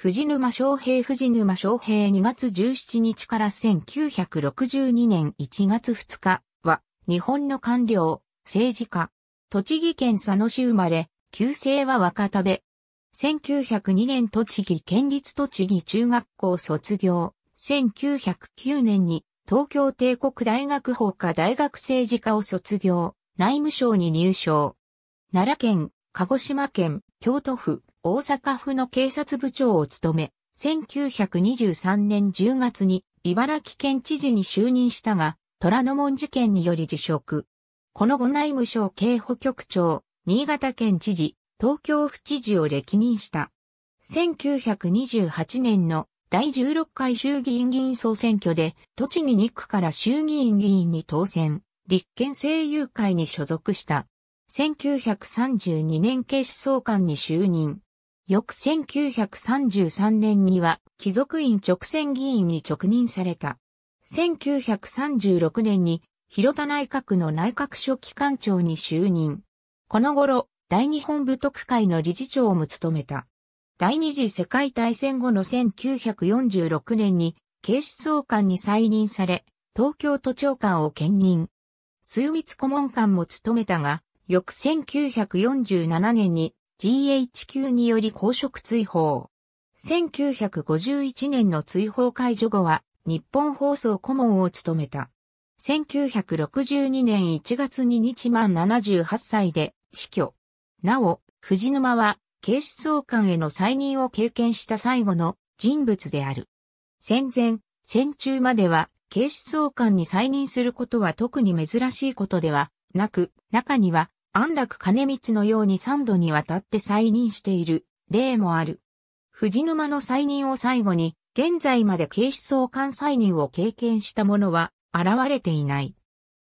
藤沼昌平藤沼昌平2月17日から1962年1月2日は、日本の官僚、政治家、栃木県佐野市生まれ、旧姓は若田部。1902年栃木県立栃木中学校卒業。1909年に東京帝国大学法科大学政治科を卒業。内務省に入省。奈良県、鹿児島県、京都府、大阪府の警察部長を務め、1923年10月に茨城県知事に就任したが、虎ノ門事件により辞職。この後内務省警保局長、新潟県知事、東京府知事を歴任した。1928年の第16回衆議院議員総選挙で、栃木2区から衆議院議員に当選、立憲政友会に所属した。1932年警視総監に就任。翌1933年には貴族院直選議員に直任された。1936年に広田内閣の内閣書記官長に就任。この頃、大日本部徳会の理事長も務めた。第二次世界大戦後の1946年に警視総監に再任され、東京都長官を兼任。枢密顧問官も務めたが、翌1947年に GHQ により公職追放。1951年の追放解除後は、日本放送顧問を務めた。1962年1月に日満78歳で死去。なお、藤沼は、警視総監への再任を経験した最後の人物である。戦前、戦中までは、警視総監に再任することは特に珍しいことではなく、中には安楽兼道のように3度にわたって再任している例もある。藤沼の再任を最後に、現在まで警視総監再任を経験した者は現れていない。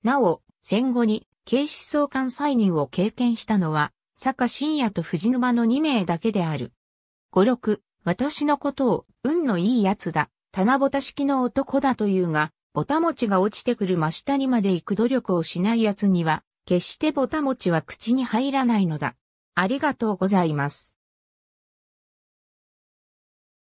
なお、戦後に警視総監再任を経験したのは、坂深也と藤沼の2名だけである。5、6、私のことを運のいいやつだ、棚ぼた式の男だというが、ぼたもちが落ちてくる真下にまで行く努力をしない奴には、決してぼたもちは口に入らないのだ。ありがとうございます。